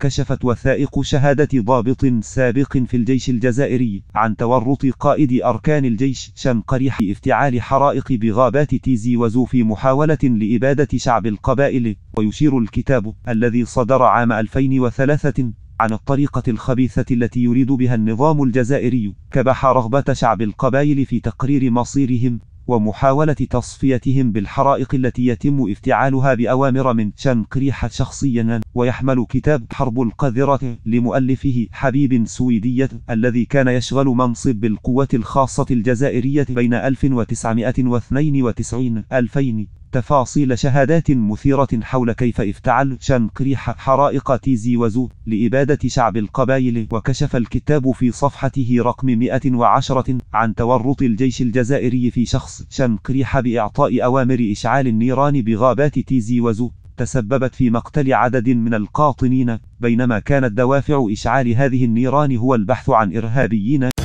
كشفت وثائق شهادة ضابط سابق في الجيش الجزائري عن تورط قائد أركان الجيش شنقريح افتعال حرائق بغابات تيزي وزو في محاولة لإبادة شعب القبائل ويشير الكتاب الذي صدر عام 2003 عن الطريقة الخبيثة التي يريد بها النظام الجزائري كبح رغبة شعب القبائل في تقرير مصيرهم ومحاولة تصفيتهم بالحرائق التي يتم افتعالها بأوامر من شنقريح شخصيا ويحمل كتاب حرب القذرة لمؤلفه حبيب سويدية الذي كان يشغل منصب بالقوة الخاصة الجزائرية بين 1992 2000 تفاصيل شهادات مثيرة حول كيف افتعل شنقريح حرائق تيزي وزو لإبادة شعب القبائل وكشف الكتاب في صفحته رقم 110 عن تورط الجيش الجزائري في شخص شنقريح بإعطاء أوامر إشعال النيران بغابات تيزي وزو تسببت في مقتل عدد من القاطنين بينما كانت دوافع إشعال هذه النيران هو البحث عن إرهابيين